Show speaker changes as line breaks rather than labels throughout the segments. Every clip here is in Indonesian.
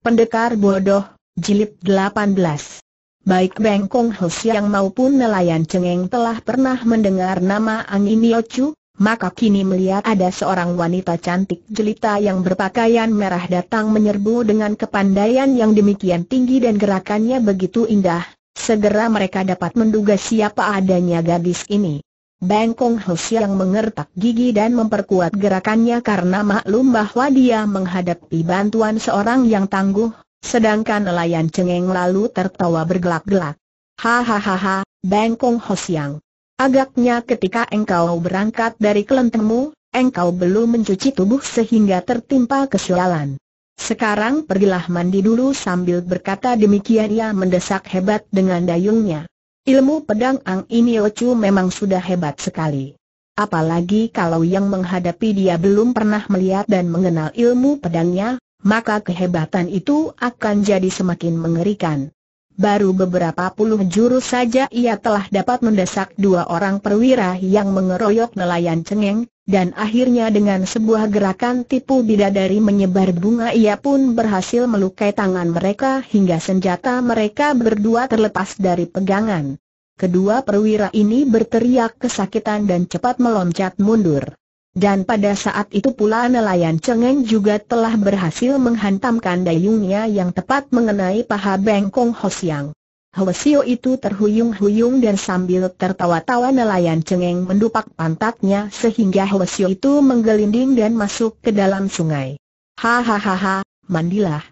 Pendekar Bodoh, Jilid 18 Baik bengkong Kong Ho Siang maupun nelayan cengeng telah pernah mendengar nama Ang Inio Chu, maka kini melihat ada seorang wanita cantik jelita yang berpakaian merah datang menyerbu dengan kepandaian yang demikian tinggi dan gerakannya begitu indah, segera mereka dapat menduga siapa adanya gadis ini. Bangkong Ho yang mengertak gigi dan memperkuat gerakannya karena maklum bahwa dia menghadapi bantuan seorang yang tangguh, sedangkan nelayan cengeng lalu tertawa bergelak-gelak. Hahaha, Bangkong Ho Siang. Agaknya ketika engkau berangkat dari kelentengmu, engkau belum mencuci tubuh sehingga tertimpa kesialan. Sekarang pergilah mandi dulu sambil berkata demikian ia mendesak hebat dengan dayungnya. Ilmu pedang Ang Iniochu memang sudah hebat sekali. Apalagi kalau yang menghadapi dia belum pernah melihat dan mengenal ilmu pedangnya, maka kehebatan itu akan jadi semakin mengerikan. Baru beberapa puluh jurus saja ia telah dapat mendesak dua orang perwira yang mengeroyok nelayan cengeng, dan akhirnya dengan sebuah gerakan tipu bidadari menyebar bunga ia pun berhasil melukai tangan mereka hingga senjata mereka berdua terlepas dari pegangan. Kedua perwira ini berteriak kesakitan dan cepat meloncat mundur. Dan pada saat itu pula nelayan Cengeng juga telah berhasil menghantamkan dayungnya yang tepat mengenai paha Bengkong Hosiang. Helesio itu terhuyung-huyung dan sambil tertawa-tawa nelayan cengeng mendupak pantatnya sehingga Helesio itu menggelinding dan masuk ke dalam sungai. Hahaha, mandilah.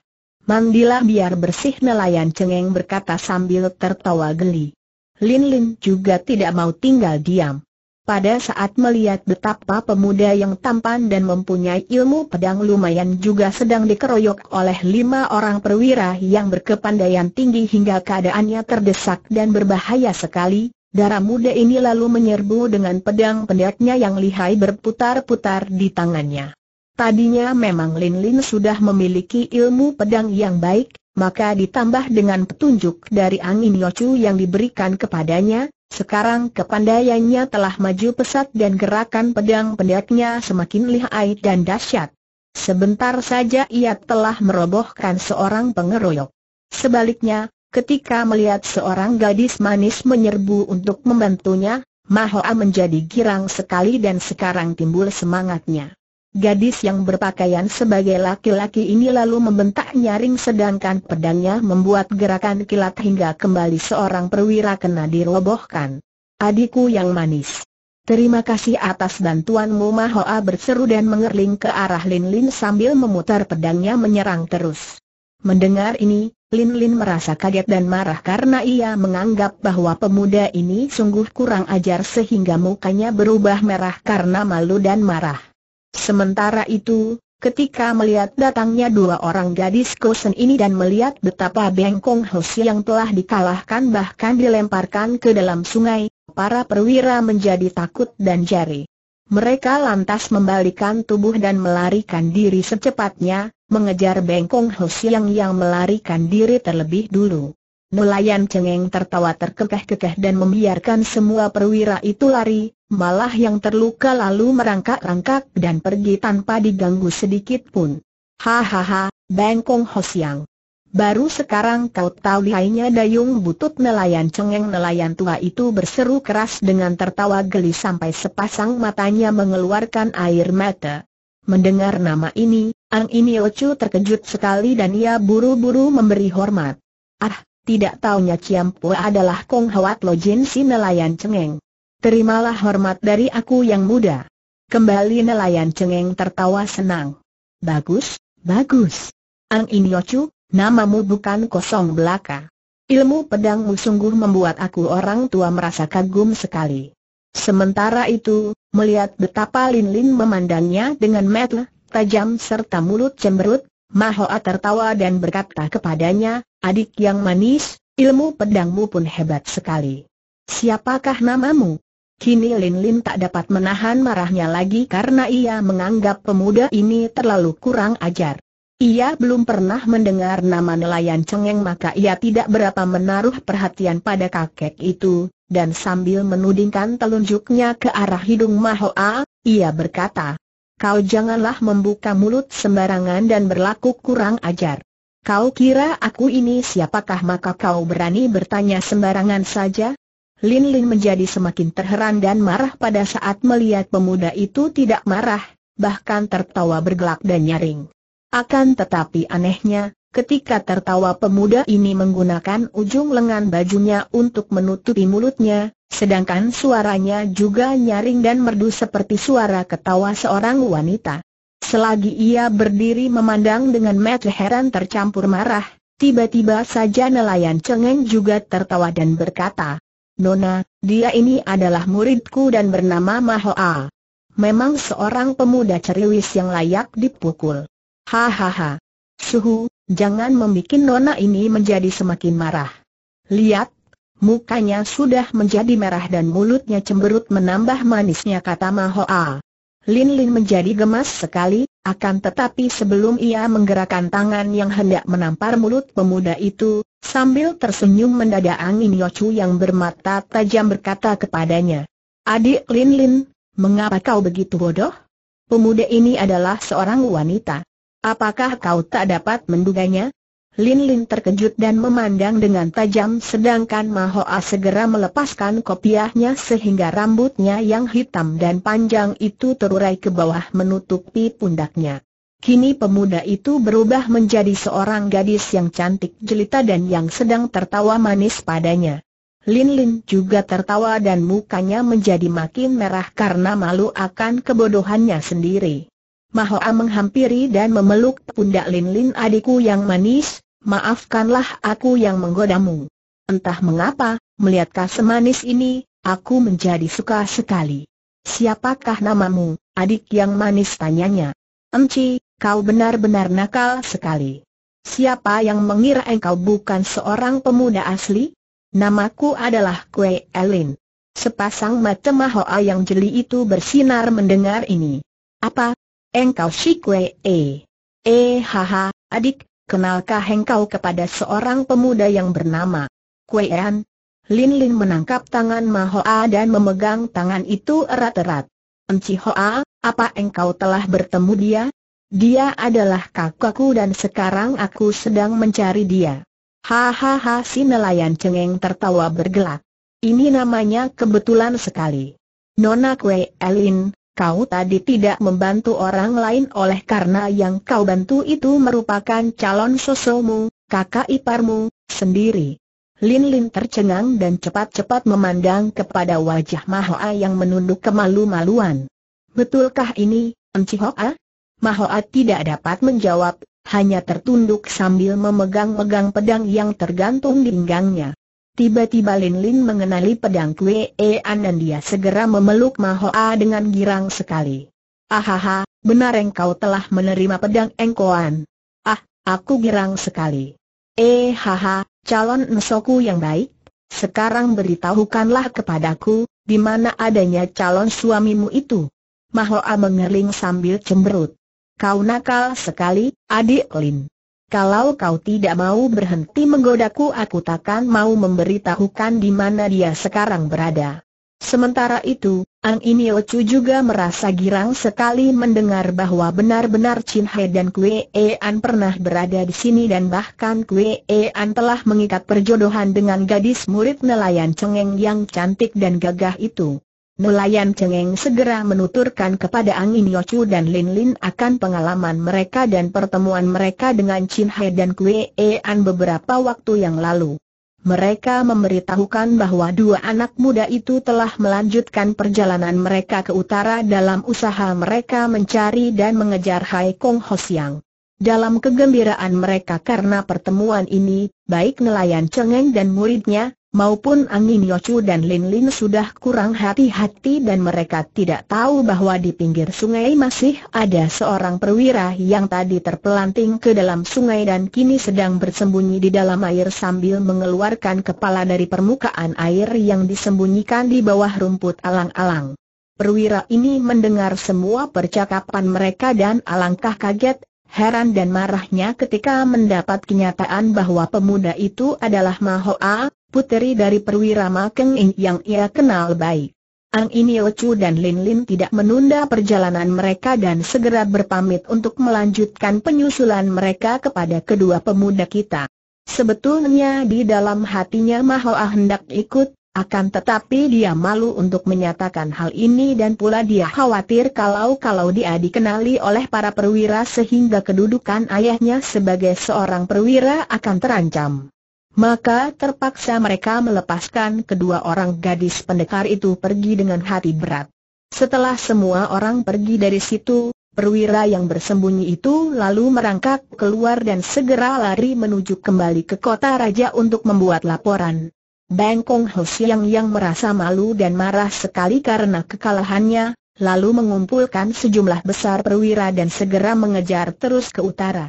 Mandilah biar bersih nelayan cengeng berkata sambil tertawa geli. Lin Lin juga tidak mau tinggal diam. Pada saat melihat betapa pemuda yang tampan dan mempunyai ilmu pedang lumayan juga sedang dikeroyok oleh lima orang perwira yang berkepandaian tinggi hingga keadaannya terdesak dan berbahaya sekali, darah muda ini lalu menyerbu dengan pedang pendeknya yang lihai berputar-putar di tangannya. Tadinya memang Lin Lin sudah memiliki ilmu pedang yang baik, maka ditambah dengan petunjuk dari angin Yocu yang diberikan kepadanya, sekarang kepandaiannya telah maju pesat dan gerakan pedang pendeknya semakin lihai dan dahsyat. Sebentar saja ia telah merobohkan seorang pengeroyok. Sebaliknya, ketika melihat seorang gadis manis menyerbu untuk membantunya, Mahoa menjadi girang sekali dan sekarang timbul semangatnya. Gadis yang berpakaian sebagai laki-laki ini lalu membentak nyaring sedangkan pedangnya membuat gerakan kilat hingga kembali seorang perwira kena dirobohkan. Adikku yang manis. Terima kasih atas bantuanmu Mahoa berseru dan mengerling ke arah Lin Lin sambil memutar pedangnya menyerang terus. Mendengar ini, Lin Lin merasa kaget dan marah karena ia menganggap bahwa pemuda ini sungguh kurang ajar sehingga mukanya berubah merah karena malu dan marah. Sementara itu, ketika melihat datangnya dua orang gadis kosen ini dan melihat betapa Bengkong Hosi yang telah dikalahkan bahkan dilemparkan ke dalam sungai, para perwira menjadi takut dan jari. Mereka lantas membalikan tubuh dan melarikan diri secepatnya, mengejar Bengkong Hosi yang yang melarikan diri terlebih dulu. Nelayan cengeng tertawa terkekeh-kekeh dan membiarkan semua perwira itu lari, malah yang terluka lalu merangkak-rangkak dan pergi tanpa diganggu sedikit pun. Hahaha, bengkong Hosiang. Baru sekarang kau tahu lihainya dayung butut nelayan cengeng nelayan tua itu berseru keras dengan tertawa geli sampai sepasang matanya mengeluarkan air mata. Mendengar nama ini, Ang Iniochu terkejut sekali dan ia buru-buru memberi hormat. Ah, tidak taunya Pua adalah Kong Hwat Lo Jin si nelayan cengeng. Terimalah hormat dari aku yang muda. Kembali nelayan cengeng tertawa senang. Bagus, bagus. Ang In namamu bukan kosong belaka. Ilmu pedangmu sungguh membuat aku orang tua merasa kagum sekali. Sementara itu, melihat betapa Lin Lin memandangnya dengan metel, tajam serta mulut cemberut, Mahoa tertawa dan berkata kepadanya, Adik yang manis, ilmu pedangmu pun hebat sekali. Siapakah namamu? Kini Lin Lin tak dapat menahan marahnya lagi karena ia menganggap pemuda ini terlalu kurang ajar. Ia belum pernah mendengar nama nelayan cengeng maka ia tidak berapa menaruh perhatian pada kakek itu, dan sambil menudingkan telunjuknya ke arah hidung Mahoa, ia berkata, Kau janganlah membuka mulut sembarangan dan berlaku kurang ajar. Kau kira aku ini siapakah maka kau berani bertanya sembarangan saja? Lin Lin menjadi semakin terheran dan marah pada saat melihat pemuda itu tidak marah, bahkan tertawa bergelak dan nyaring. Akan tetapi anehnya, ketika tertawa pemuda ini menggunakan ujung lengan bajunya untuk menutupi mulutnya, sedangkan suaranya juga nyaring dan merdu seperti suara ketawa seorang wanita. Selagi ia berdiri memandang dengan mata heran tercampur marah, tiba-tiba saja nelayan cengeng juga tertawa dan berkata, Nona, dia ini adalah muridku dan bernama Mahoa. Memang seorang pemuda ceriwis yang layak dipukul. Hahaha. Suhu, jangan membuat Nona ini menjadi semakin marah. Lihat, mukanya sudah menjadi merah dan mulutnya cemberut menambah manisnya kata Mahoa. Lin Lin menjadi gemas sekali, akan tetapi sebelum ia menggerakkan tangan yang hendak menampar mulut pemuda itu, sambil tersenyum mendadak angin Yochu yang bermata tajam berkata kepadanya, Adik Lin Lin, mengapa kau begitu bodoh? Pemuda ini adalah seorang wanita. Apakah kau tak dapat menduganya? Lin Lin terkejut dan memandang dengan tajam sedangkan Mahoa segera melepaskan kopiahnya sehingga rambutnya yang hitam dan panjang itu terurai ke bawah menutupi pundaknya. Kini pemuda itu berubah menjadi seorang gadis yang cantik jelita dan yang sedang tertawa manis padanya. Lin Lin juga tertawa dan mukanya menjadi makin merah karena malu akan kebodohannya sendiri. Mahoa menghampiri dan memeluk pundak Lin Lin adikku yang manis, maafkanlah aku yang menggodamu. Entah mengapa, melihat kasemanis ini, aku menjadi suka sekali. Siapakah namamu, adik yang manis tanyanya? Enci, kau benar-benar nakal sekali. Siapa yang mengira engkau bukan seorang pemuda asli? Namaku adalah Kue Elin. Sepasang mata Mahoa yang jeli itu bersinar mendengar ini. Apa? Engkau si Kue E. Eh haha, adik, Kenalkah engkau kepada seorang pemuda yang bernama Kuean? Lin Lin menangkap tangan Mahoa dan memegang tangan itu erat-erat. Enci Hoa, apa engkau telah bertemu dia? Dia adalah kakakku dan sekarang aku sedang mencari dia. Hahaha si nelayan cengeng tertawa bergelak. Ini namanya kebetulan sekali. Nona Kue Elin, Kau tadi tidak membantu orang lain oleh karena yang kau bantu itu merupakan calon sosomu, kakak iparmu, sendiri. Lin Lin tercengang dan cepat-cepat memandang kepada wajah Mahoa yang menunduk kemalu-maluan. Betulkah ini, Enci Hoa? Mahoa tidak dapat menjawab, hanya tertunduk sambil memegang-megang pedang yang tergantung di pinggangnya. Tiba-tiba Lin Lin mengenali pedang Kue An dan dia segera memeluk Mahoa dengan girang sekali. Ahaha, benar engkau telah menerima pedang Engkoan. Ah, aku girang sekali. Eh haha, calon ensoku yang baik, sekarang beritahukanlah kepadaku, di mana adanya calon suamimu itu. Mahoa mengerling sambil cemberut. Kau nakal sekali, adik Lin. Kalau kau tidak mau berhenti menggodaku aku takkan mau memberitahukan di mana dia sekarang berada. Sementara itu, Ang Inio juga merasa girang sekali mendengar bahwa benar-benar Chin He dan Kue An pernah berada di sini dan bahkan Kue An telah mengikat perjodohan dengan gadis murid nelayan cengeng yang cantik dan gagah itu. Nelayan Cengeng segera menuturkan kepada Angin Yocu dan Lin Lin akan pengalaman mereka dan pertemuan mereka dengan Chin Hai dan Kue An beberapa waktu yang lalu. Mereka memberitahukan bahwa dua anak muda itu telah melanjutkan perjalanan mereka ke utara dalam usaha mereka mencari dan mengejar Hai Kong Hosiang. Dalam kegembiraan mereka karena pertemuan ini, baik nelayan Cengeng dan muridnya, maupun Angin Yocu dan Lin Lin sudah kurang hati-hati dan mereka tidak tahu bahwa di pinggir sungai masih ada seorang perwira yang tadi terpelanting ke dalam sungai dan kini sedang bersembunyi di dalam air sambil mengeluarkan kepala dari permukaan air yang disembunyikan di bawah rumput alang-alang. Perwira ini mendengar semua percakapan mereka dan alangkah kaget, heran dan marahnya ketika mendapat kenyataan bahwa pemuda itu adalah Mahoa, puteri dari perwira makeng Ing yang ia kenal baik. Ang Inio Chu dan Lin Lin tidak menunda perjalanan mereka dan segera berpamit untuk melanjutkan penyusulan mereka kepada kedua pemuda kita. Sebetulnya di dalam hatinya Mahoa ah hendak ikut, akan tetapi dia malu untuk menyatakan hal ini dan pula dia khawatir kalau-kalau dia dikenali oleh para perwira sehingga kedudukan ayahnya sebagai seorang perwira akan terancam. Maka terpaksa mereka melepaskan kedua orang gadis pendekar itu pergi dengan hati berat. Setelah semua orang pergi dari situ, perwira yang bersembunyi itu lalu merangkak keluar dan segera lari menuju kembali ke kota raja untuk membuat laporan. Bangkong Hosiang yang merasa malu dan marah sekali karena kekalahannya, lalu mengumpulkan sejumlah besar perwira dan segera mengejar terus ke utara.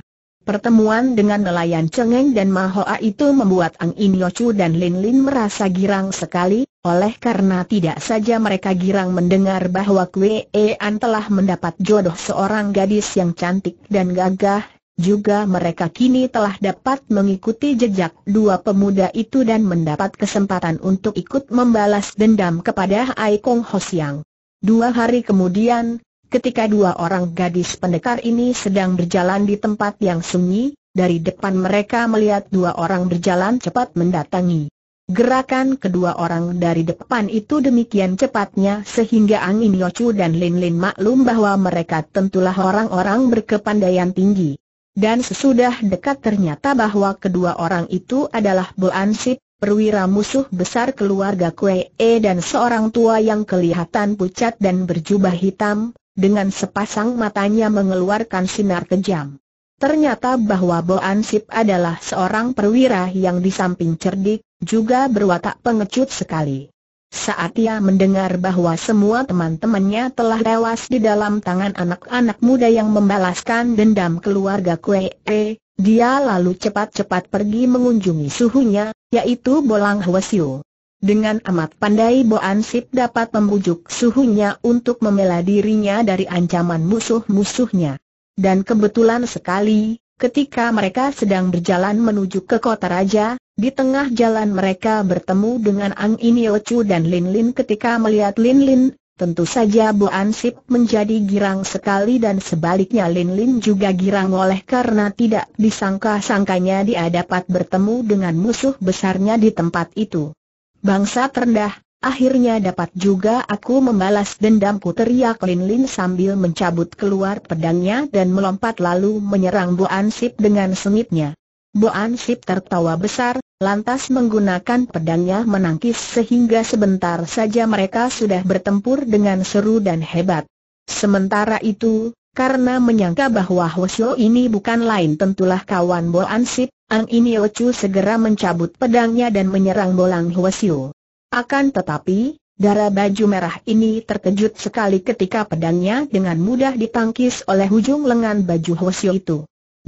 Pertemuan dengan nelayan Cengeng dan Mahoa itu membuat Ang In Yochu dan Lin Lin merasa girang sekali, oleh karena tidak saja mereka girang mendengar bahwa Kwe An telah mendapat jodoh seorang gadis yang cantik dan gagah, juga mereka kini telah dapat mengikuti jejak dua pemuda itu dan mendapat kesempatan untuk ikut membalas dendam kepada Ai Aikong Hosiang. Dua hari kemudian, Ketika dua orang gadis pendekar ini sedang berjalan di tempat yang sunyi, dari depan mereka melihat dua orang berjalan cepat mendatangi. Gerakan kedua orang dari depan itu demikian cepatnya sehingga Angin Yocu dan Lin Lin maklum bahwa mereka tentulah orang-orang berkepandaian tinggi. Dan sesudah dekat ternyata bahwa kedua orang itu adalah Bo Ansip, perwira musuh besar keluarga Kue E dan seorang tua yang kelihatan pucat dan berjubah hitam, dengan sepasang matanya mengeluarkan sinar kejam. Ternyata bahwa Boan Sip adalah seorang perwira yang di samping cerdik, juga berwatak pengecut sekali. Saat ia mendengar bahwa semua teman-temannya telah tewas di dalam tangan anak-anak muda yang membalaskan dendam keluarga Kue, dia lalu cepat-cepat pergi mengunjungi suhunya, yaitu Bolang Hwasyu. Dengan amat pandai Boan Ansip dapat membujuk suhunya untuk membela dirinya dari ancaman musuh-musuhnya. Dan kebetulan sekali, ketika mereka sedang berjalan menuju ke kota raja, di tengah jalan mereka bertemu dengan Ang Inio Chu dan Lin Lin ketika melihat Lin Lin, tentu saja Boan Ansip menjadi girang sekali dan sebaliknya Lin Lin juga girang oleh karena tidak disangka-sangkanya dia dapat bertemu dengan musuh besarnya di tempat itu. Bangsa terendah, akhirnya dapat juga aku membalas dendamku teriak Lin Lin sambil mencabut keluar pedangnya dan melompat lalu menyerang Bu Ansip dengan sengitnya. Bu Ansip tertawa besar, lantas menggunakan pedangnya menangkis sehingga sebentar saja mereka sudah bertempur dengan seru dan hebat. Sementara itu, karena menyangka bahwa Hwasyo ini bukan lain tentulah kawan Bo Ansip, Ang Inio Chu segera mencabut pedangnya dan menyerang bolang Hwasyo. Akan tetapi, darah baju merah ini terkejut sekali ketika pedangnya dengan mudah ditangkis oleh ujung lengan baju Hwasyo itu.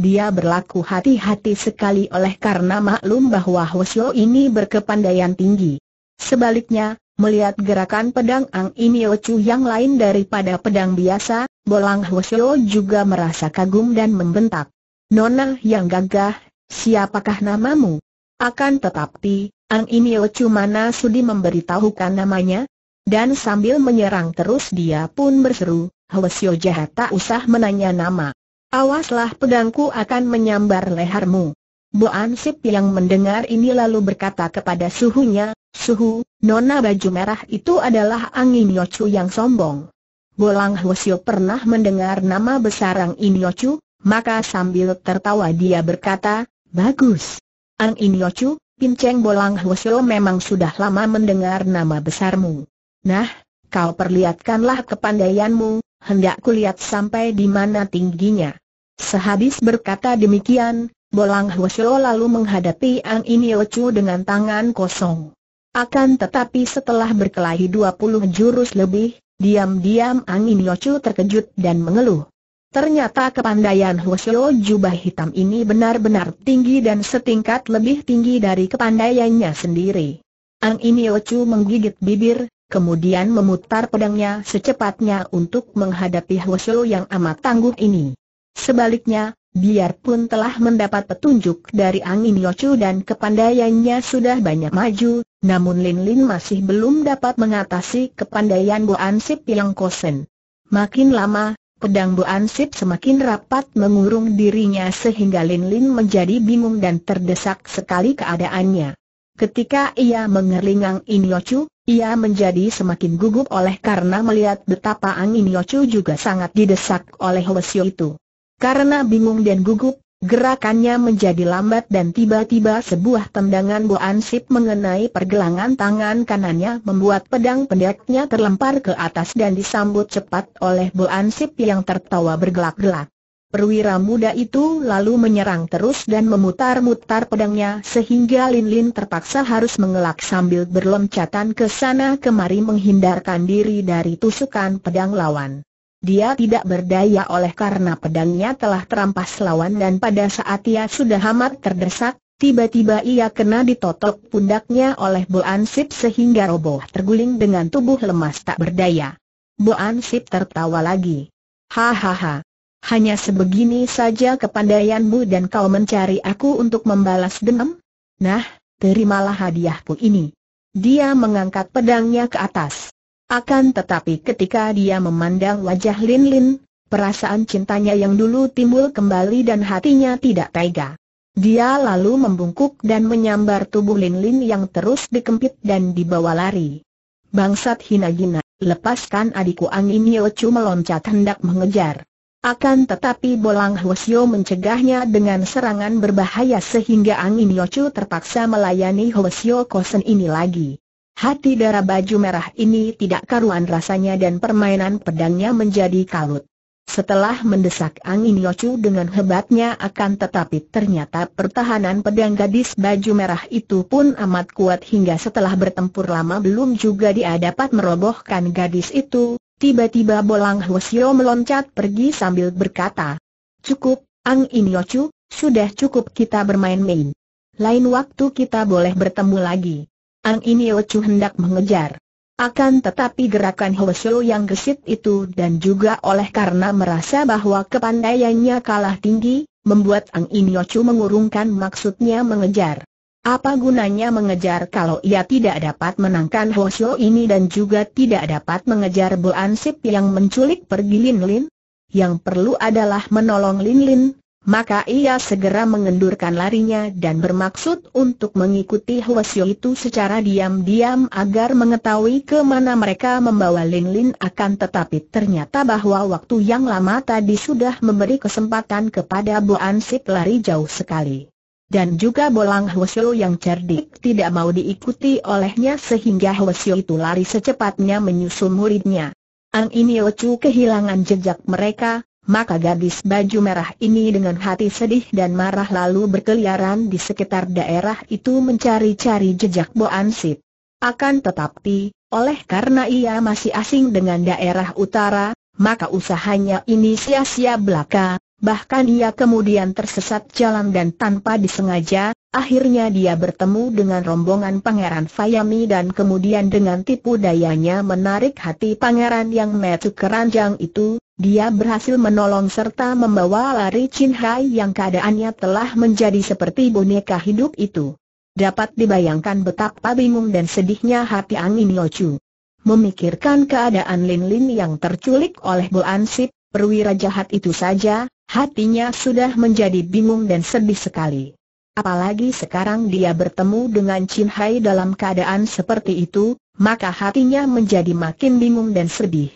Dia berlaku hati-hati sekali oleh karena maklum bahwa Hwasyo ini berkepandaian tinggi. Sebaliknya, Melihat gerakan pedang Ang Inio yang lain daripada pedang biasa, Bolang Hwasyo juga merasa kagum dan membentak. Nona yang gagah, siapakah namamu? Akan tetapi, Ang Inio mana sudi memberitahukan namanya? Dan sambil menyerang terus dia pun berseru, Hwasyo jahat tak usah menanya nama. Awaslah pedangku akan menyambar lehermu. Bu Ansip yang mendengar ini lalu berkata kepada suhunya, Suhu, nona baju merah itu adalah Angin Yochu yang sombong. Bolang Hwasyo pernah mendengar nama besar Angin Yochu, maka sambil tertawa dia berkata, Bagus. Angin Yochu, Pinceng Bolang Hwasyo memang sudah lama mendengar nama besarmu. Nah, kau perlihatkanlah kepandaianmu, hendak kulihat sampai di mana tingginya. Sehabis berkata demikian, Bolang Hwasyo lalu menghadapi Ang Iniochu dengan tangan kosong. Akan tetapi setelah berkelahi 20 jurus lebih, diam-diam angin Yochu terkejut dan mengeluh. Ternyata kepandaian Hwasyo jubah hitam ini benar-benar tinggi dan setingkat lebih tinggi dari kepandaiannya sendiri. Ang Iniochu menggigit bibir, kemudian memutar pedangnya secepatnya untuk menghadapi Hwasyo yang amat tangguh ini. Sebaliknya, Biarpun telah mendapat petunjuk dari angin Yocu dan kepandaiannya sudah banyak maju, namun Lin Lin masih belum dapat mengatasi kepandaian Bu Ansip yang kosen. Makin lama, pedang Bu Ansip semakin rapat mengurung dirinya sehingga Lin Lin menjadi bingung dan terdesak sekali keadaannya. Ketika ia mengerlingang In Yocu, ia menjadi semakin gugup oleh karena melihat betapa Angin Yocu juga sangat didesak oleh Hwesyo itu. Karena bingung dan gugup, Gerakannya menjadi lambat dan tiba-tiba sebuah tendangan Boan Ansip mengenai pergelangan tangan kanannya membuat pedang pendeknya terlempar ke atas dan disambut cepat oleh Boan Ansip yang tertawa bergelak-gelak. Perwira muda itu lalu menyerang terus dan memutar-mutar pedangnya sehingga Lin Lin terpaksa harus mengelak sambil berloncatan ke sana kemari menghindarkan diri dari tusukan pedang lawan. Dia tidak berdaya oleh karena pedangnya telah terampas lawan dan pada saat ia sudah amat terdesak, tiba-tiba ia kena ditotok pundaknya oleh Bo Ansip sehingga roboh terguling dengan tubuh lemas tak berdaya. Bo Ansip tertawa lagi. Hahaha. Hanya sebegini saja kepandaianmu dan kau mencari aku untuk membalas dendam? Nah, terimalah hadiahku ini. Dia mengangkat pedangnya ke atas. Akan tetapi ketika dia memandang wajah Lin Lin, perasaan cintanya yang dulu timbul kembali dan hatinya tidak tega. Dia lalu membungkuk dan menyambar tubuh Lin Lin yang terus dikempit dan dibawa lari. Bangsat hina gina, lepaskan adikku Angin Yochu meloncat hendak mengejar. Akan tetapi Bolang Hwasyo mencegahnya dengan serangan berbahaya sehingga Angin Yochu terpaksa melayani Hwasyo Kosen ini lagi. Hati darah baju merah ini tidak karuan rasanya dan permainan pedangnya menjadi kalut. Setelah mendesak angin Yochu dengan hebatnya akan tetapi ternyata pertahanan pedang gadis baju merah itu pun amat kuat hingga setelah bertempur lama belum juga dia dapat merobohkan gadis itu, tiba-tiba bolang Hwasyo meloncat pergi sambil berkata, Cukup, Ang In Yochu, sudah cukup kita bermain-main. Lain waktu kita boleh bertemu lagi. Ang Inio Chu hendak mengejar. Akan tetapi gerakan Shou yang gesit itu dan juga oleh karena merasa bahwa kepandaiannya kalah tinggi, membuat Ang Chu mengurungkan maksudnya mengejar. Apa gunanya mengejar kalau ia tidak dapat menangkan Shou ini dan juga tidak dapat mengejar Ansip yang menculik pergi Lin Lin? Yang perlu adalah menolong Lin Lin, maka ia segera mengendurkan larinya dan bermaksud untuk mengikuti Huasyo itu secara diam-diam agar mengetahui ke mana mereka membawa Lin Lin akan tetapi ternyata bahwa waktu yang lama tadi sudah memberi kesempatan kepada Bu Ansip lari jauh sekali. Dan juga bolang Huasyo yang cerdik tidak mau diikuti olehnya sehingga Huasyo itu lari secepatnya menyusul muridnya. Ang ini Chu kehilangan jejak mereka, maka gadis baju merah ini dengan hati sedih dan marah lalu berkeliaran di sekitar daerah itu mencari-cari jejak Boan Ansip. Akan tetapi, oleh karena ia masih asing dengan daerah utara, maka usahanya ini sia-sia belaka, bahkan ia kemudian tersesat jalan dan tanpa disengaja, akhirnya dia bertemu dengan rombongan Pangeran Fayami dan kemudian dengan tipu dayanya menarik hati Pangeran yang metu keranjang itu, dia berhasil menolong serta membawa lari Chin Hai yang keadaannya telah menjadi seperti boneka hidup itu. Dapat dibayangkan betapa bingung dan sedihnya hati Angin Yochu. Memikirkan keadaan Lin Lin yang terculik oleh Bo Ansip, perwira jahat itu saja, hatinya sudah menjadi bingung dan sedih sekali. Apalagi sekarang dia bertemu dengan Chin Hai dalam keadaan seperti itu, maka hatinya menjadi makin bingung dan sedih.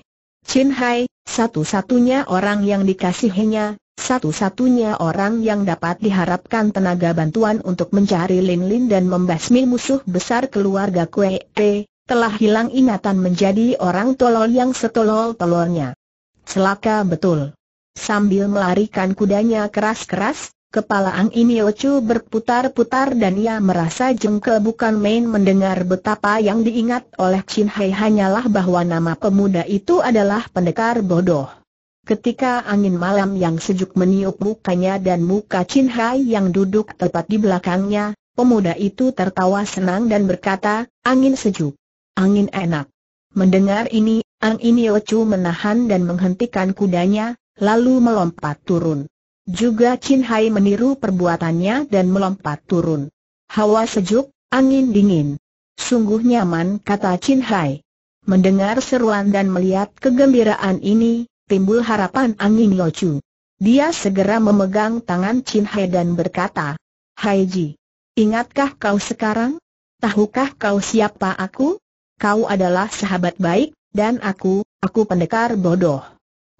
Chin Hai, satu-satunya orang yang dikasihinya, satu-satunya orang yang dapat diharapkan tenaga bantuan untuk mencari Lin Lin dan membasmi musuh besar keluarga Kue telah hilang ingatan menjadi orang tolol yang setolol-tololnya. Celaka betul. Sambil melarikan kudanya keras-keras, Kepala Ang Iniochu berputar-putar dan ia merasa jengkel bukan main mendengar betapa yang diingat oleh Chin Hai hanyalah bahwa nama pemuda itu adalah pendekar bodoh. Ketika angin malam yang sejuk meniup mukanya dan muka Chin Hai yang duduk tepat di belakangnya, pemuda itu tertawa senang dan berkata, angin sejuk, angin enak. Mendengar ini, Ang Iniochu menahan dan menghentikan kudanya, lalu melompat turun. Juga Chin Hai meniru perbuatannya dan melompat turun. Hawa sejuk, angin dingin. Sungguh nyaman kata Chin Hai. Mendengar seruan dan melihat kegembiraan ini, timbul harapan angin Locu. Dia segera memegang tangan Chin Hai dan berkata, Hai Ji, ingatkah kau sekarang? Tahukah kau siapa aku? Kau adalah sahabat baik, dan aku, aku pendekar bodoh.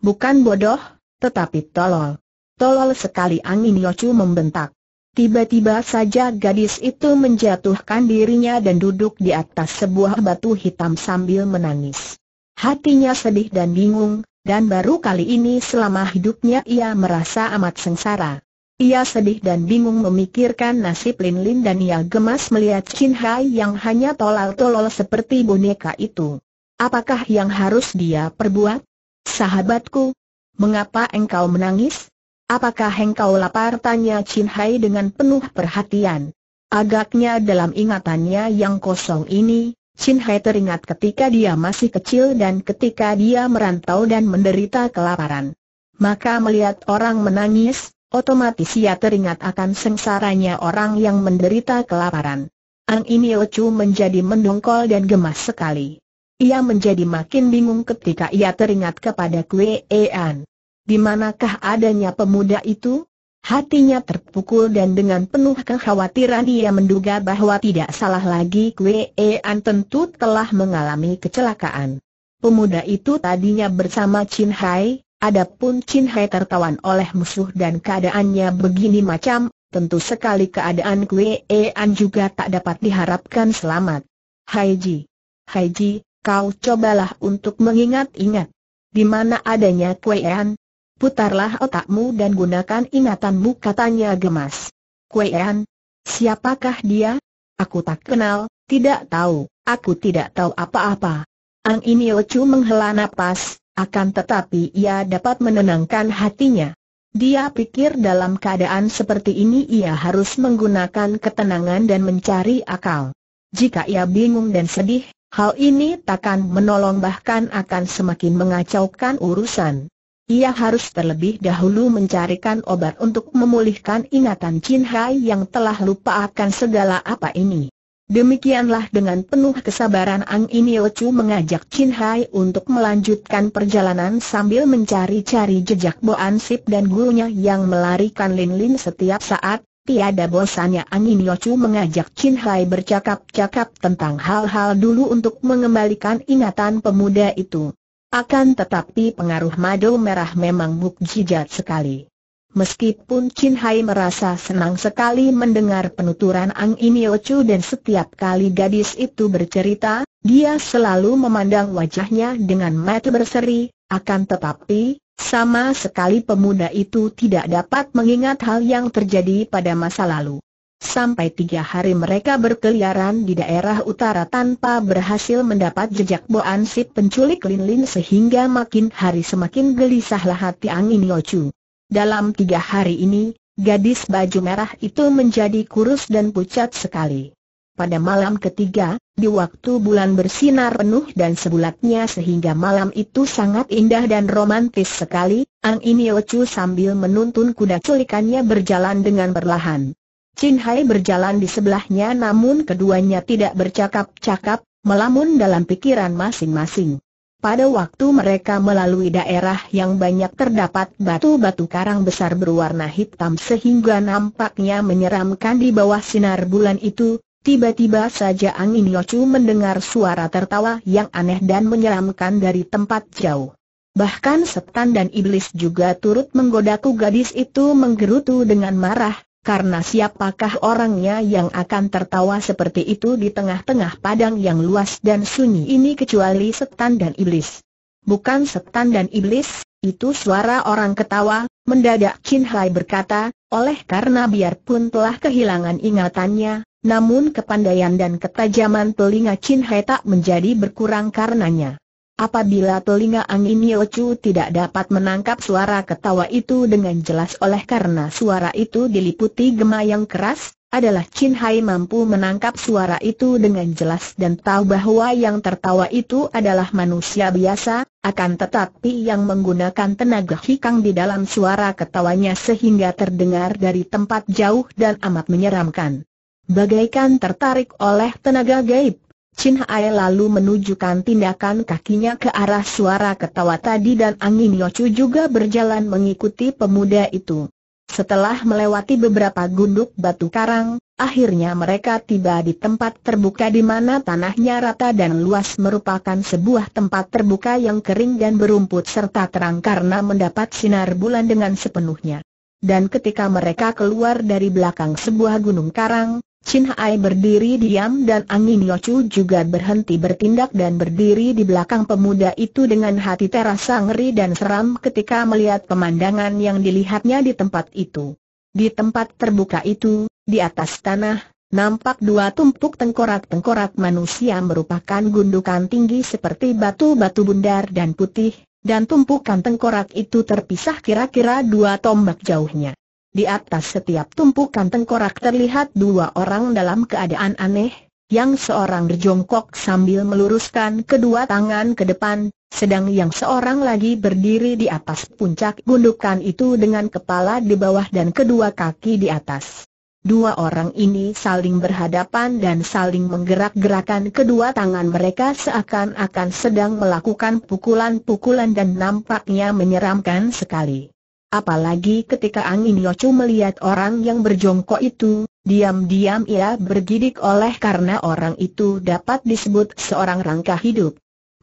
Bukan bodoh, tetapi tolol. Tolol sekali Angin Yocu membentak. Tiba-tiba saja gadis itu menjatuhkan dirinya dan duduk di atas sebuah batu hitam sambil menangis. Hatinya sedih dan bingung, dan baru kali ini selama hidupnya ia merasa amat sengsara. Ia sedih dan bingung memikirkan nasib Lin Lin dan ia gemas melihat Chin Hai yang hanya tolol-tolol seperti boneka itu. Apakah yang harus dia perbuat? Sahabatku, mengapa engkau menangis? Apakah engkau lapar? Tanya Chin Hai dengan penuh perhatian. Agaknya dalam ingatannya yang kosong ini, Chin Hai teringat ketika dia masih kecil dan ketika dia merantau dan menderita kelaparan. Maka melihat orang menangis, otomatis ia teringat akan sengsaranya orang yang menderita kelaparan. Ang ini lecu menjadi mendongkol dan gemas sekali. Ia menjadi makin bingung ketika ia teringat kepada Kue An. Di manakah adanya pemuda itu? Hatinya terpukul dan dengan penuh kekhawatiran ia menduga bahwa tidak salah lagi Kwe An tentu telah mengalami kecelakaan. Pemuda itu tadinya bersama Chin Hai, adapun Chin Hai tertawan oleh musuh dan keadaannya begini macam, tentu sekali keadaan Kwe An juga tak dapat diharapkan selamat. Hai Ji, Hai Ji, kau cobalah untuk mengingat-ingat. Di mana adanya Kwe An, putarlah otakmu dan gunakan ingatanmu katanya gemas. Kuean, siapakah dia? Aku tak kenal, tidak tahu, aku tidak tahu apa-apa. Ang Inio Chu menghela nafas, akan tetapi ia dapat menenangkan hatinya. Dia pikir dalam keadaan seperti ini ia harus menggunakan ketenangan dan mencari akal. Jika ia bingung dan sedih, hal ini takkan menolong bahkan akan semakin mengacaukan urusan. Ia harus terlebih dahulu mencarikan obat untuk memulihkan ingatan Chin Hai yang telah lupa akan segala apa ini. Demikianlah dengan penuh kesabaran Ang Inio Chu mengajak Chin Hai untuk melanjutkan perjalanan sambil mencari-cari jejak An Sip dan gurunya yang melarikan Lin Lin setiap saat. Tiada bosannya Ang Inio Chu mengajak Chin Hai bercakap-cakap tentang hal-hal dulu untuk mengembalikan ingatan pemuda itu. Akan tetapi pengaruh madu merah memang mukjizat sekali. Meskipun Chin Hai merasa senang sekali mendengar penuturan Ang Chu dan setiap kali gadis itu bercerita, dia selalu memandang wajahnya dengan mata berseri, akan tetapi, sama sekali pemuda itu tidak dapat mengingat hal yang terjadi pada masa lalu. Sampai tiga hari mereka berkeliaran di daerah utara tanpa berhasil mendapat jejak Boan Sip penculik Lin Lin sehingga makin hari semakin gelisahlah hati Angin Yochu. Dalam tiga hari ini, gadis baju merah itu menjadi kurus dan pucat sekali. Pada malam ketiga, di waktu bulan bersinar penuh dan sebulatnya sehingga malam itu sangat indah dan romantis sekali, Ang Yochu sambil menuntun kuda culikannya berjalan dengan perlahan. Chin Hai berjalan di sebelahnya namun keduanya tidak bercakap-cakap, melamun dalam pikiran masing-masing. Pada waktu mereka melalui daerah yang banyak terdapat batu-batu karang besar berwarna hitam sehingga nampaknya menyeramkan di bawah sinar bulan itu, tiba-tiba saja Angin Yocu mendengar suara tertawa yang aneh dan menyeramkan dari tempat jauh. Bahkan setan dan iblis juga turut menggodaku gadis itu menggerutu dengan marah, karena siapakah orangnya yang akan tertawa seperti itu di tengah-tengah padang yang luas dan sunyi ini kecuali setan dan iblis. Bukan setan dan iblis, itu suara orang ketawa, mendadak Chin Hai berkata, oleh karena biarpun telah kehilangan ingatannya, namun kepandaian dan ketajaman telinga Chin Hai tak menjadi berkurang karenanya. Apabila telinga angin Yochu tidak dapat menangkap suara ketawa itu dengan jelas oleh karena suara itu diliputi gema yang keras, adalah Chin Hai mampu menangkap suara itu dengan jelas dan tahu bahwa yang tertawa itu adalah manusia biasa, akan tetapi yang menggunakan tenaga hikang di dalam suara ketawanya sehingga terdengar dari tempat jauh dan amat menyeramkan. Bagaikan tertarik oleh tenaga gaib, Chin Hai lalu menunjukkan tindakan kakinya ke arah suara ketawa tadi dan angin Yochu juga berjalan mengikuti pemuda itu. Setelah melewati beberapa gunduk batu karang, akhirnya mereka tiba di tempat terbuka di mana tanahnya rata dan luas merupakan sebuah tempat terbuka yang kering dan berumput serta terang karena mendapat sinar bulan dengan sepenuhnya. Dan ketika mereka keluar dari belakang sebuah gunung karang, Chin Hai berdiri diam dan Angin Yochu juga berhenti bertindak dan berdiri di belakang pemuda itu dengan hati terasa ngeri dan seram ketika melihat pemandangan yang dilihatnya di tempat itu. Di tempat terbuka itu, di atas tanah, nampak dua tumpuk tengkorak-tengkorak manusia merupakan gundukan tinggi seperti batu-batu bundar dan putih, dan tumpukan tengkorak itu terpisah kira-kira dua tombak jauhnya. Di atas setiap tumpukan tengkorak terlihat dua orang dalam keadaan aneh, yang seorang berjongkok sambil meluruskan kedua tangan ke depan, sedang yang seorang lagi berdiri di atas puncak gundukan itu dengan kepala di bawah dan kedua kaki di atas. Dua orang ini saling berhadapan dan saling menggerak-gerakan kedua tangan mereka seakan-akan sedang melakukan pukulan-pukulan dan nampaknya menyeramkan sekali. Apalagi ketika Angin Yocu melihat orang yang berjongkok itu, diam-diam ia bergidik oleh karena orang itu dapat disebut seorang rangka hidup.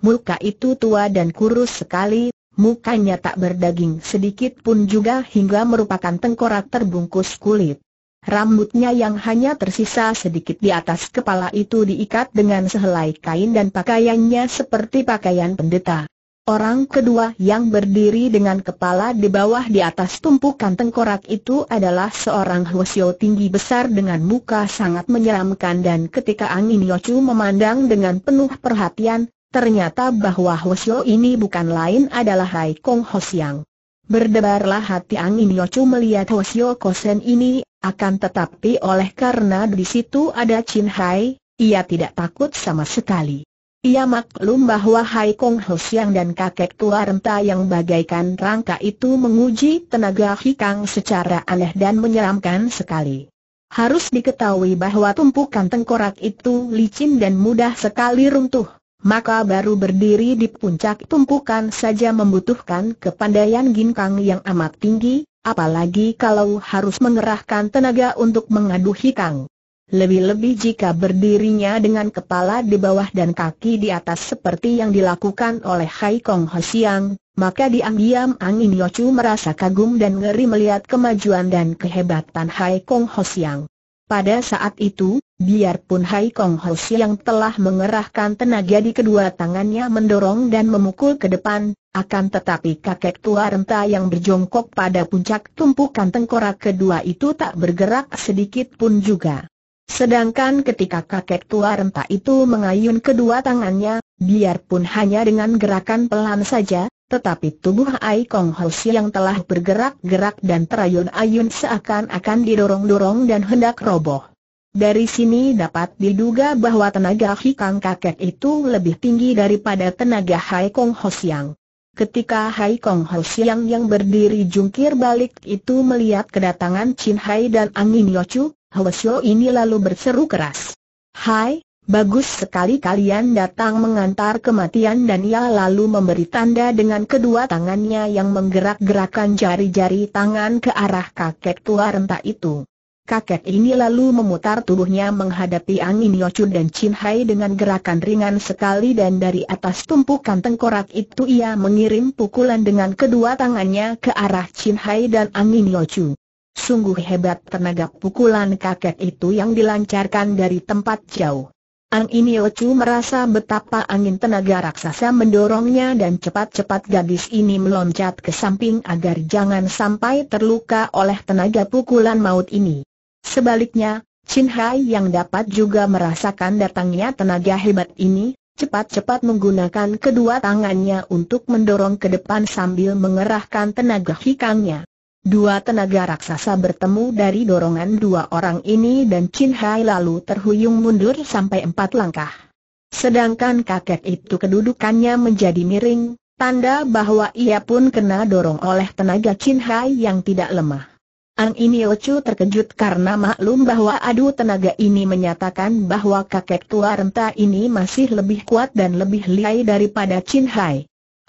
Muka itu tua dan kurus sekali, mukanya tak berdaging sedikit pun juga hingga merupakan tengkorak terbungkus kulit. Rambutnya yang hanya tersisa sedikit di atas kepala itu diikat dengan sehelai kain dan pakaiannya seperti pakaian pendeta. Orang kedua yang berdiri dengan kepala di bawah di atas tumpukan tengkorak itu adalah seorang Hwasyo tinggi besar dengan muka sangat menyeramkan dan ketika Angin Yochu memandang dengan penuh perhatian, ternyata bahwa Hwasyo ini bukan lain adalah Hai Kong Hosiang. Berdebarlah hati Angin Yochu melihat Hwasyo Kosen ini, akan tetapi oleh karena di situ ada Chin Hai, ia tidak takut sama sekali. Ia maklum bahwa Hai Kong Ho Siang dan kakek tua renta yang bagaikan rangka itu menguji tenaga Hikang secara aneh dan menyeramkan sekali. Harus diketahui bahwa tumpukan tengkorak itu licin dan mudah sekali runtuh, maka baru berdiri di puncak tumpukan saja membutuhkan kepandaian ginkang yang amat tinggi, apalagi kalau harus mengerahkan tenaga untuk mengadu Hikang. Lebih-lebih jika berdirinya dengan kepala di bawah dan kaki di atas seperti yang dilakukan oleh Hai Kong Ho Siang, maka diam-diam Angin Yochu merasa kagum dan ngeri melihat kemajuan dan kehebatan Hai Kong Ho Siang. Pada saat itu, biarpun Hai Kong Ho Siang telah mengerahkan tenaga di kedua tangannya mendorong dan memukul ke depan, akan tetapi kakek tua renta yang berjongkok pada puncak tumpukan tengkorak kedua itu tak bergerak sedikit pun juga. Sedangkan ketika kakek tua renta itu mengayun kedua tangannya, biarpun hanya dengan gerakan pelan saja, tetapi tubuh Ai Kong Ho yang telah bergerak-gerak dan terayun-ayun seakan-akan didorong-dorong dan hendak roboh. Dari sini dapat diduga bahwa tenaga Hikang kakek itu lebih tinggi daripada tenaga Hai Kong Ho Ketika Hai Kong Ho yang berdiri jungkir balik itu melihat kedatangan Chin Hai dan Angin Yochu, Hwasyo ini lalu berseru keras. Hai, bagus sekali kalian datang mengantar kematian dan ia lalu memberi tanda dengan kedua tangannya yang menggerak-gerakkan jari-jari tangan ke arah kakek tua renta itu. Kakek ini lalu memutar tubuhnya menghadapi angin Yocun dan Chin Hai dengan gerakan ringan sekali dan dari atas tumpukan tengkorak itu ia mengirim pukulan dengan kedua tangannya ke arah Chin Hai dan angin Yocun. Sungguh hebat tenaga pukulan kakek itu yang dilancarkan dari tempat jauh. Ang Inio merasa betapa angin tenaga raksasa mendorongnya dan cepat-cepat gadis ini meloncat ke samping agar jangan sampai terluka oleh tenaga pukulan maut ini. Sebaliknya, Chin Hai yang dapat juga merasakan datangnya tenaga hebat ini, cepat-cepat menggunakan kedua tangannya untuk mendorong ke depan sambil mengerahkan tenaga hikangnya. Dua tenaga raksasa bertemu dari dorongan dua orang ini dan Chin Hai lalu terhuyung mundur sampai empat langkah. Sedangkan kakek itu kedudukannya menjadi miring, tanda bahwa ia pun kena dorong oleh tenaga Chin Hai yang tidak lemah. Ang Iniochu terkejut karena maklum bahwa adu tenaga ini menyatakan bahwa kakek tua renta ini masih lebih kuat dan lebih lihai daripada Chin Hai.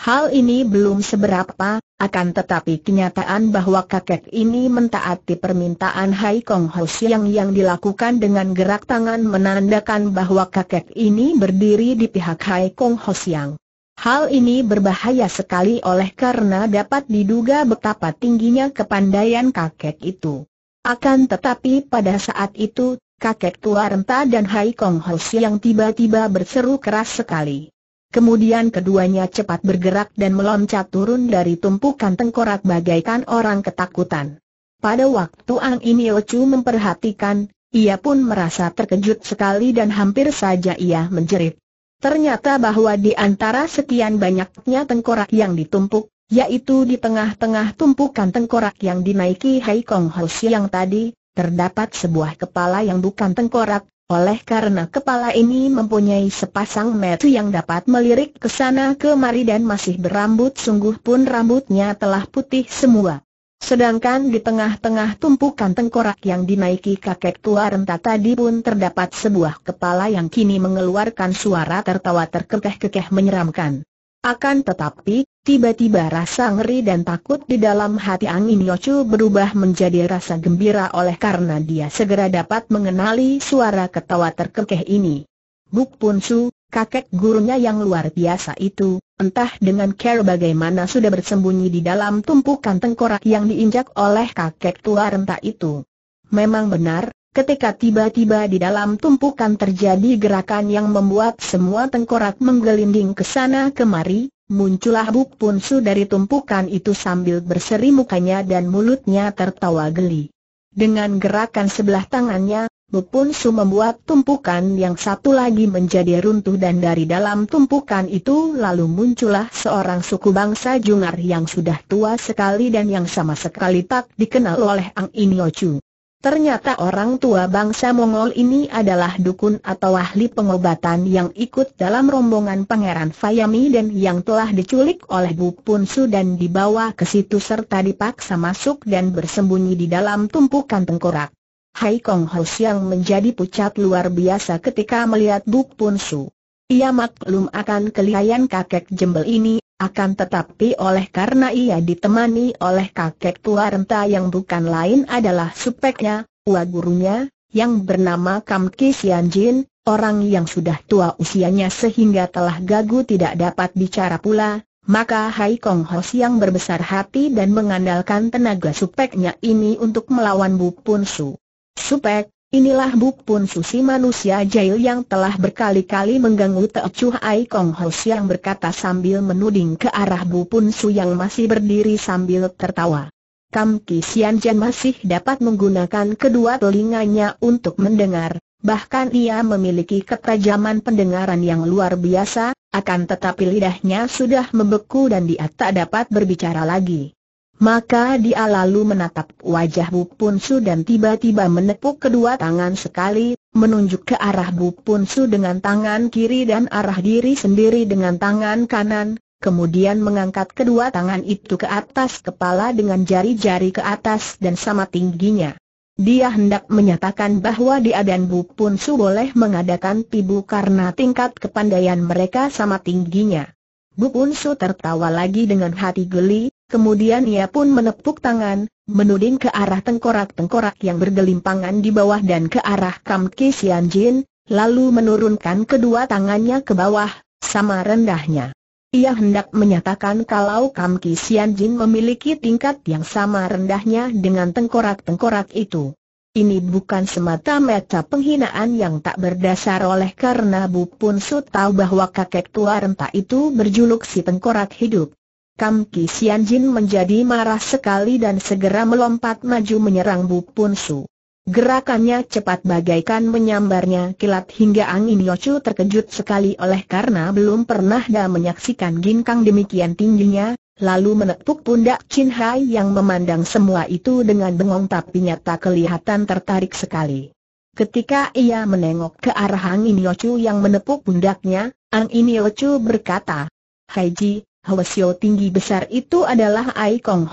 Hal ini belum seberapa, akan tetapi kenyataan bahwa kakek ini mentaati permintaan Hai Kong Ho Siang yang dilakukan dengan gerak tangan menandakan bahwa kakek ini berdiri di pihak Hai Kong Ho Siang. Hal ini berbahaya sekali oleh karena dapat diduga betapa tingginya kepandaian kakek itu. Akan tetapi pada saat itu, kakek tua renta dan Hai Kong Ho Siang tiba-tiba berseru keras sekali. Kemudian keduanya cepat bergerak dan meloncat turun dari tumpukan tengkorak bagaikan orang ketakutan. Pada waktu Ang Inio Chu memperhatikan, ia pun merasa terkejut sekali dan hampir saja ia menjerit. Ternyata bahwa di antara sekian banyaknya tengkorak yang ditumpuk, yaitu di tengah-tengah tumpukan tengkorak yang dinaiki Hai Kong Ho yang tadi, terdapat sebuah kepala yang bukan tengkorak, oleh karena kepala ini mempunyai sepasang metu yang dapat melirik ke sana kemari dan masih berambut sungguh pun rambutnya telah putih semua. Sedangkan di tengah-tengah tumpukan tengkorak yang dinaiki kakek tua renta tadi pun terdapat sebuah kepala yang kini mengeluarkan suara tertawa terkekeh-kekeh menyeramkan. Akan tetapi, Tiba-tiba rasa ngeri dan takut di dalam hati Angin Yocu berubah menjadi rasa gembira oleh karena dia segera dapat mengenali suara ketawa terkekeh ini. Buk Pun Su, kakek gurunya yang luar biasa itu, entah dengan care bagaimana sudah bersembunyi di dalam tumpukan tengkorak yang diinjak oleh kakek tua renta itu. Memang benar, ketika tiba-tiba di dalam tumpukan terjadi gerakan yang membuat semua tengkorak menggelinding ke sana kemari, Muncullah Buk Pun dari tumpukan itu sambil berseri mukanya dan mulutnya tertawa geli. Dengan gerakan sebelah tangannya, Buk Pun membuat tumpukan yang satu lagi menjadi runtuh dan dari dalam tumpukan itu lalu muncullah seorang suku bangsa Jungar yang sudah tua sekali dan yang sama sekali tak dikenal oleh Ang In Chu. Ternyata orang tua bangsa Mongol ini adalah dukun atau ahli pengobatan yang ikut dalam rombongan Pangeran Fayami dan yang telah diculik oleh Bu Punsu dan dibawa ke situ serta dipaksa masuk dan bersembunyi di dalam tumpukan tengkorak. Hai Kong Ho Siang menjadi pucat luar biasa ketika melihat Bu Punsu. Ia maklum akan kelihayan kakek jembel ini akan tetapi oleh karena ia ditemani oleh kakek tua renta yang bukan lain adalah supeknya, tua gurunya, yang bernama Kam Kisian Jin, orang yang sudah tua usianya sehingga telah gagu tidak dapat bicara pula, maka Hai Kong Ho yang berbesar hati dan mengandalkan tenaga supeknya ini untuk melawan Bu Pun Su. Supek, Inilah Buk Pun Susi manusia jahil yang telah berkali-kali mengganggu Teocu Hai Kong Ho yang berkata sambil menuding ke arah Bu Pun Su yang masih berdiri sambil tertawa. Kam Ki Sian Jan masih dapat menggunakan kedua telinganya untuk mendengar, bahkan ia memiliki ketajaman pendengaran yang luar biasa, akan tetapi lidahnya sudah membeku dan dia tak dapat berbicara lagi. Maka dia lalu menatap wajah Bu Punsu dan tiba-tiba menepuk kedua tangan sekali, menunjuk ke arah Bu Punsu dengan tangan kiri dan arah diri sendiri dengan tangan kanan, kemudian mengangkat kedua tangan itu ke atas kepala dengan jari-jari ke atas dan sama tingginya. Dia hendak menyatakan bahwa dia dan Bu Punsu boleh mengadakan tibu karena tingkat kepandaian mereka sama tingginya. Bu Punsu tertawa lagi dengan hati geli, kemudian ia pun menepuk tangan, menuding ke arah tengkorak-tengkorak yang bergelimpangan di bawah dan ke arah Kam Kisian Jin, lalu menurunkan kedua tangannya ke bawah, sama rendahnya. Ia hendak menyatakan kalau Kam Kisian Jin memiliki tingkat yang sama rendahnya dengan tengkorak-tengkorak itu. Ini bukan semata-mata penghinaan yang tak berdasar oleh karena Bu Pun Su tahu bahwa kakek tua renta itu berjuluk si tengkorak hidup. Kam Ki Sian Jin menjadi marah sekali dan segera melompat maju menyerang Bu Pun Su. Gerakannya cepat bagaikan menyambarnya kilat hingga angin Yochu terkejut sekali oleh karena belum pernah dah menyaksikan Kang demikian tingginya, lalu menepuk pundak Chin Hai yang memandang semua itu dengan bengong tapi nyata kelihatan tertarik sekali. Ketika ia menengok ke arah angin Yochu yang menepuk pundaknya, angin Yochu berkata, Hai Ji, Hwasyo tinggi besar itu adalah Ai Kong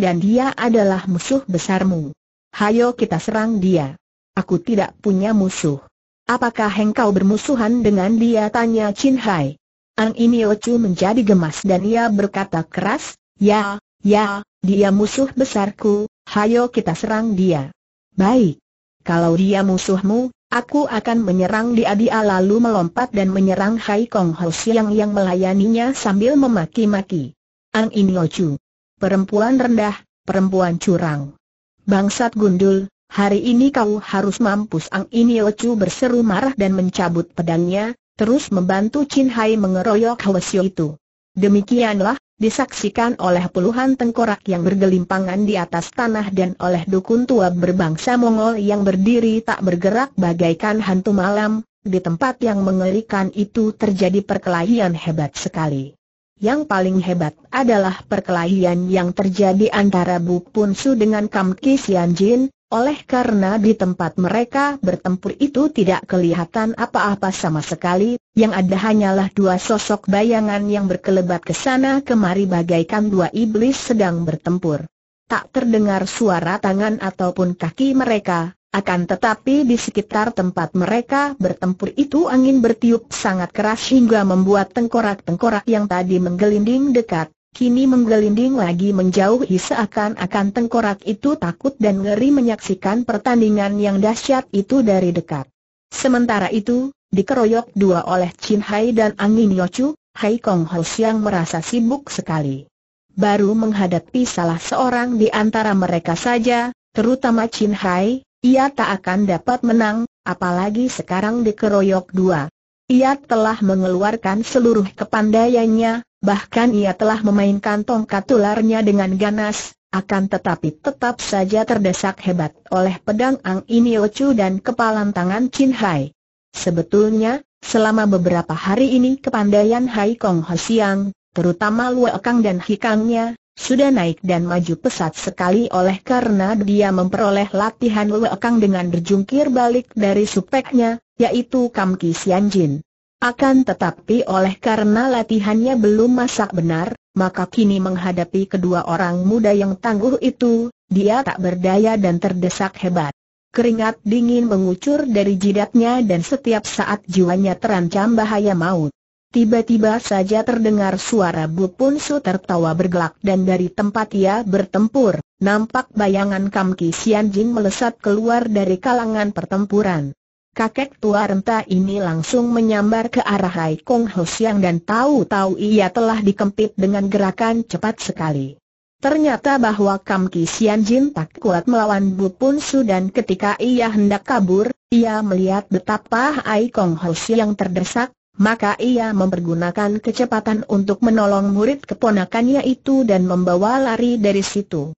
dan dia adalah musuh besarmu. Hayo kita serang dia. Aku tidak punya musuh. Apakah engkau bermusuhan dengan dia? Tanya Chin Hai. Ang ini Chu menjadi gemas dan ia berkata keras, Ya, ya, dia musuh besarku, hayo kita serang dia. Baik. Kalau dia musuhmu, Aku akan menyerang dia dia lalu melompat dan menyerang Hai Kong Ho Siang yang melayaninya sambil memaki-maki. Ang In Lo Chu. Perempuan rendah, perempuan curang. Bangsat gundul, hari ini kau harus mampus Ang In Lo Chu berseru marah dan mencabut pedangnya, terus membantu Chin Hai mengeroyok Siang itu. Demikianlah, disaksikan oleh puluhan tengkorak yang bergelimpangan di atas tanah dan oleh dukun tua berbangsa Mongol yang berdiri tak bergerak bagaikan hantu malam, di tempat yang mengerikan itu terjadi perkelahian hebat sekali. Yang paling hebat adalah perkelahian yang terjadi antara Bu Punsu dengan Kam Kisian Jin, oleh karena di tempat mereka bertempur itu tidak kelihatan apa-apa sama sekali, yang ada hanyalah dua sosok bayangan yang berkelebat ke sana kemari bagaikan dua iblis sedang bertempur. Tak terdengar suara tangan ataupun kaki mereka, akan tetapi di sekitar tempat mereka bertempur itu angin bertiup sangat keras hingga membuat tengkorak-tengkorak yang tadi menggelinding dekat, kini menggelinding lagi menjauhi seakan-akan tengkorak itu takut dan ngeri menyaksikan pertandingan yang dahsyat itu dari dekat. Sementara itu, dikeroyok dua oleh Chin Hai dan Angin Yochu, Hai Kong Ho Siang merasa sibuk sekali. Baru menghadapi salah seorang di antara mereka saja, terutama Chin Hai, ia tak akan dapat menang, apalagi sekarang dikeroyok dua. Ia telah mengeluarkan seluruh kepandaiannya, bahkan ia telah memainkan tongkat tularnya dengan ganas, akan tetapi tetap saja terdesak hebat oleh pedang Ang Inio Chu dan kepalan tangan Chin Hai. Sebetulnya, selama beberapa hari ini kepandaian Hai Kong Ho Siang, terutama Luo Kang dan Hikangnya, sudah naik dan maju pesat sekali oleh karena dia memperoleh latihan Luo Kang dengan berjungkir balik dari supeknya, yaitu Kam Ki Sian Jin. Akan tetapi oleh karena latihannya belum masak benar, maka kini menghadapi kedua orang muda yang tangguh itu, dia tak berdaya dan terdesak hebat. Keringat dingin mengucur dari jidatnya dan setiap saat jiwanya terancam bahaya maut. Tiba-tiba saja terdengar suara Bu Punsu tertawa bergelak dan dari tempat ia bertempur, nampak bayangan Kam Ki Sian Jing melesat keluar dari kalangan pertempuran. Kakek tua renta ini langsung menyambar ke arah Hai Kong Ho Siang dan tahu-tahu ia telah dikempit dengan gerakan cepat sekali. Ternyata bahwa Kam Ki Jin tak kuat melawan Bu Pun Su dan ketika ia hendak kabur, ia melihat betapa Hai Kong Ho Siang terdesak, maka ia mempergunakan kecepatan untuk menolong murid keponakannya itu dan membawa lari dari situ.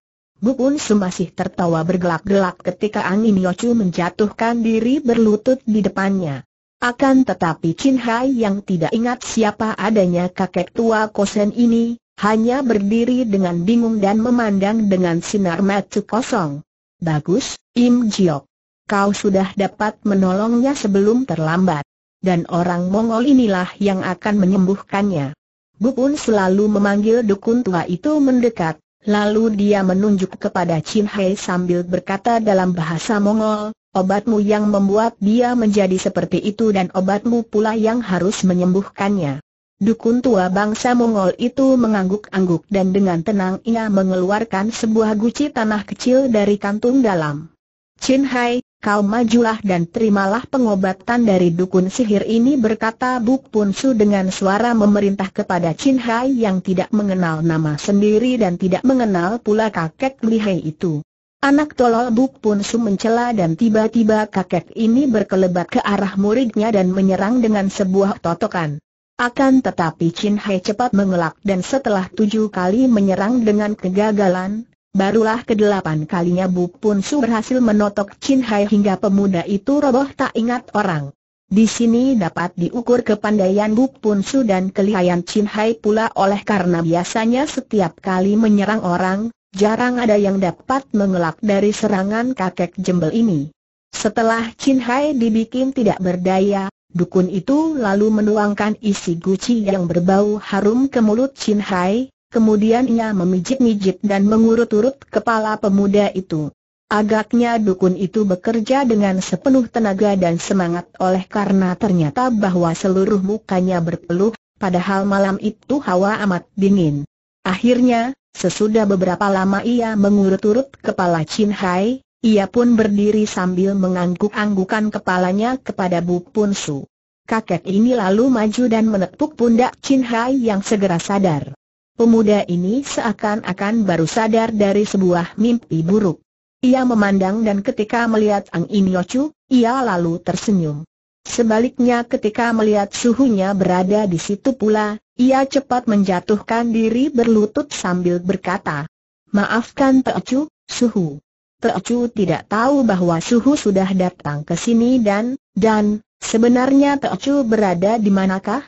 Bu Su masih tertawa bergelak-gelak ketika Angin Yochu menjatuhkan diri berlutut di depannya. Akan tetapi Chin Hai yang tidak ingat siapa adanya kakek tua Kosen ini, hanya berdiri dengan bingung dan memandang dengan sinar mata kosong. Bagus, Im Jiok. Kau sudah dapat menolongnya sebelum terlambat. Dan orang Mongol inilah yang akan menyembuhkannya. Bupun selalu memanggil dukun tua itu mendekat, Lalu dia menunjuk kepada Chin Hai sambil berkata dalam bahasa Mongol, obatmu yang membuat dia menjadi seperti itu dan obatmu pula yang harus menyembuhkannya. Dukun tua bangsa Mongol itu mengangguk-angguk dan dengan tenang ia mengeluarkan sebuah guci tanah kecil dari kantung dalam. Chin Hai, Kau majulah dan terimalah pengobatan dari dukun sihir ini berkata Buk Pun Su dengan suara memerintah kepada Chin Hai yang tidak mengenal nama sendiri dan tidak mengenal pula kakek Li Hai itu. Anak tolol Buk Pun Su mencela dan tiba-tiba kakek ini berkelebat ke arah muridnya dan menyerang dengan sebuah totokan. Akan tetapi Chin Hai cepat mengelak dan setelah tujuh kali menyerang dengan kegagalan, Barulah kedelapan kalinya Bu Pun Su berhasil menotok Chin Hai hingga pemuda itu roboh tak ingat orang. Di sini dapat diukur kepandaian Bu Pun Su dan kelihayan Chin Hai pula oleh karena biasanya setiap kali menyerang orang, jarang ada yang dapat mengelak dari serangan kakek jembel ini. Setelah Chin Hai dibikin tidak berdaya, Dukun itu lalu menuangkan isi guci yang berbau harum ke mulut Chin Hai, kemudian ia memijit-mijit dan mengurut-urut kepala pemuda itu. Agaknya dukun itu bekerja dengan sepenuh tenaga dan semangat oleh karena ternyata bahwa seluruh mukanya berpeluh, padahal malam itu hawa amat dingin. Akhirnya, sesudah beberapa lama ia mengurut-urut kepala Chin Hai, ia pun berdiri sambil mengangguk-anggukan kepalanya kepada Bu Pun Su. Kakek ini lalu maju dan menepuk pundak Chin Hai yang segera sadar. Pemuda ini seakan-akan baru sadar dari sebuah mimpi buruk. Ia memandang dan ketika melihat Ang In Yochu, ia lalu tersenyum. Sebaliknya ketika melihat suhunya berada di situ pula, ia cepat menjatuhkan diri berlutut sambil berkata, Maafkan Teocu, suhu. Teocu tidak tahu bahwa Suhu sudah datang ke sini dan, dan, sebenarnya Teocu berada di manakah?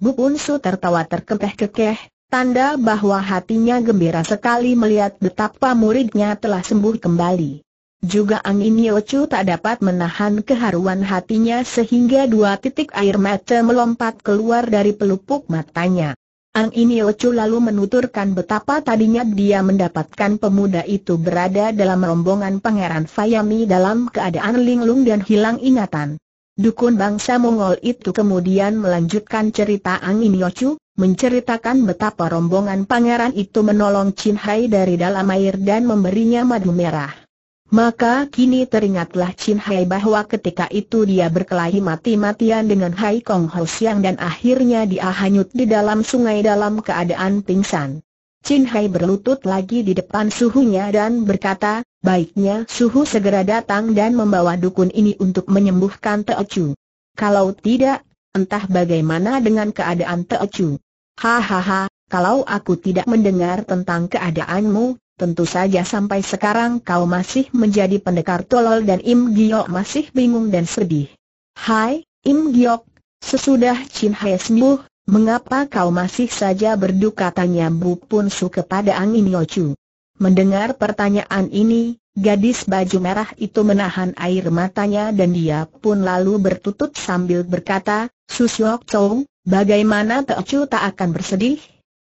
Bu Unsu tertawa terkekeh-kekeh, tanda bahwa hatinya gembira sekali melihat betapa muridnya telah sembuh kembali. Juga angin Yochu tak dapat menahan keharuan hatinya sehingga dua titik air mata melompat keluar dari pelupuk matanya. Ang Iniochu lalu menuturkan betapa tadinya dia mendapatkan pemuda itu berada dalam rombongan Pangeran Fayami dalam keadaan linglung dan hilang ingatan. Dukun bangsa Mongol itu kemudian melanjutkan cerita Ang Iniochu, menceritakan betapa rombongan pangeran itu menolong Chin Hai dari dalam air dan memberinya madu merah. Maka kini teringatlah Chin Hai bahwa ketika itu dia berkelahi mati-matian dengan Hai Kong Ho Siang dan akhirnya dia hanyut di dalam sungai dalam keadaan pingsan. Chin Hai berlutut lagi di depan suhunya dan berkata, baiknya suhu segera datang dan membawa dukun ini untuk menyembuhkan Teo Chu. Kalau tidak, Entah bagaimana dengan keadaan Teocu. Hahaha, kalau aku tidak mendengar tentang keadaanmu, tentu saja sampai sekarang kau masih menjadi pendekar tolol dan Im Giok masih bingung dan sedih. Hai, Im Giok, sesudah Chin Hai sembuh, mengapa kau masih saja berduka tanya Bu Pun Su kepada Angin Yochu. Mendengar pertanyaan ini, Gadis baju merah itu menahan air matanya dan dia pun lalu bertutup sambil berkata, Susyok Chow, bagaimana Chu tak akan bersedih?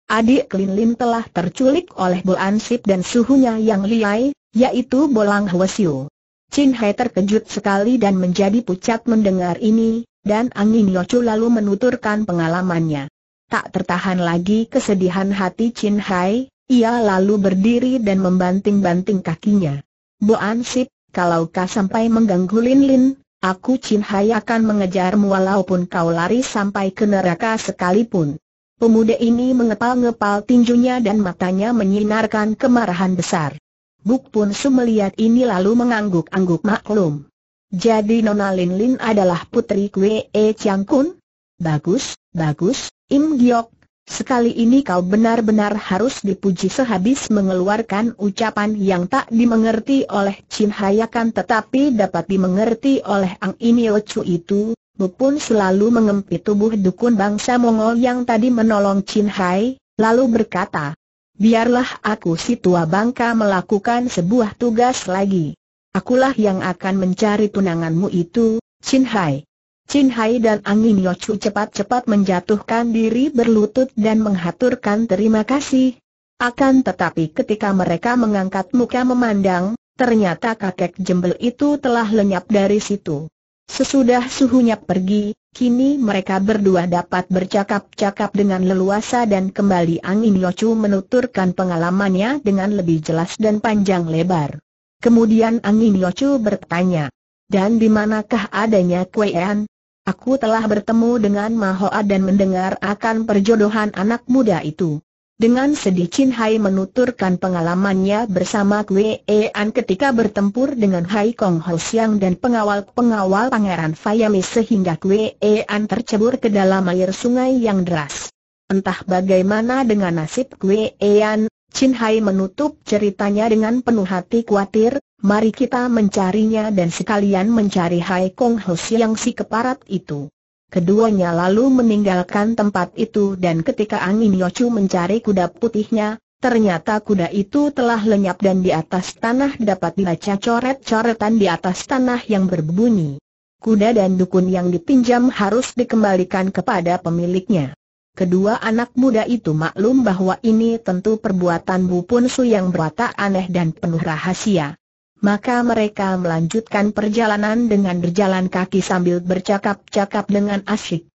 Adik Linlin Lin telah terculik oleh Boan Sip dan suhunya yang liai, yaitu Bolang Hwasyu. Chin Hai terkejut sekali dan menjadi pucat mendengar ini, dan Angin Chu lalu menuturkan pengalamannya. Tak tertahan lagi kesedihan hati Chin Hai, ia lalu berdiri dan membanting-banting kakinya. Bu Ansip, kalau kau sampai mengganggu Lin Lin, aku Chin Hai akan mengejarmu walaupun kau lari sampai ke neraka sekalipun. Pemuda ini mengepal-ngepal tinjunya dan matanya menyinarkan kemarahan besar. Buk Pun Su melihat ini lalu mengangguk-angguk maklum. Jadi Nona Lin Lin adalah putri Kwee e Chiang Kun? Bagus, bagus, Im Giok Sekali ini kau benar-benar harus dipuji sehabis mengeluarkan ucapan yang tak dimengerti oleh Chin Hayakan tetapi dapat dimengerti oleh Ang Inio Chu itu, Bupun selalu mengempi tubuh dukun bangsa Mongol yang tadi menolong Chin Hai, lalu berkata, Biarlah aku si tua bangka melakukan sebuah tugas lagi. Akulah yang akan mencari tunanganmu itu, Chin Hai. Chin Hai dan Angin Yochu cepat-cepat menjatuhkan diri berlutut dan menghaturkan terima kasih. Akan tetapi ketika mereka mengangkat muka memandang, ternyata kakek jembel itu telah lenyap dari situ. Sesudah suhunya pergi, kini mereka berdua dapat bercakap-cakap dengan leluasa dan kembali Angin Yochu menuturkan pengalamannya dengan lebih jelas dan panjang lebar. Kemudian Angin Yochu bertanya, dan di manakah adanya Kuean? Aku telah bertemu dengan Mahoa dan mendengar akan perjodohan anak muda itu. Dengan sedih Chin Hai menuturkan pengalamannya bersama Kwe An ketika bertempur dengan Hai Kong Ho Siang dan pengawal-pengawal Pangeran Fayami sehingga Kwe An tercebur ke dalam air sungai yang deras. Entah bagaimana dengan nasib Kwe An, Chin Hai menutup ceritanya dengan penuh hati khawatir, Mari kita mencarinya dan sekalian mencari Hai Kong Hos yang si keparat itu. Keduanya lalu meninggalkan tempat itu dan ketika Angin Yochu mencari kuda putihnya, ternyata kuda itu telah lenyap dan di atas tanah dapat dibaca coret-coretan di atas tanah yang berbunyi. Kuda dan dukun yang dipinjam harus dikembalikan kepada pemiliknya. Kedua anak muda itu maklum bahwa ini tentu perbuatan Bu Pun Su yang berwatak aneh dan penuh rahasia maka mereka melanjutkan perjalanan dengan berjalan kaki sambil bercakap-cakap dengan asyik.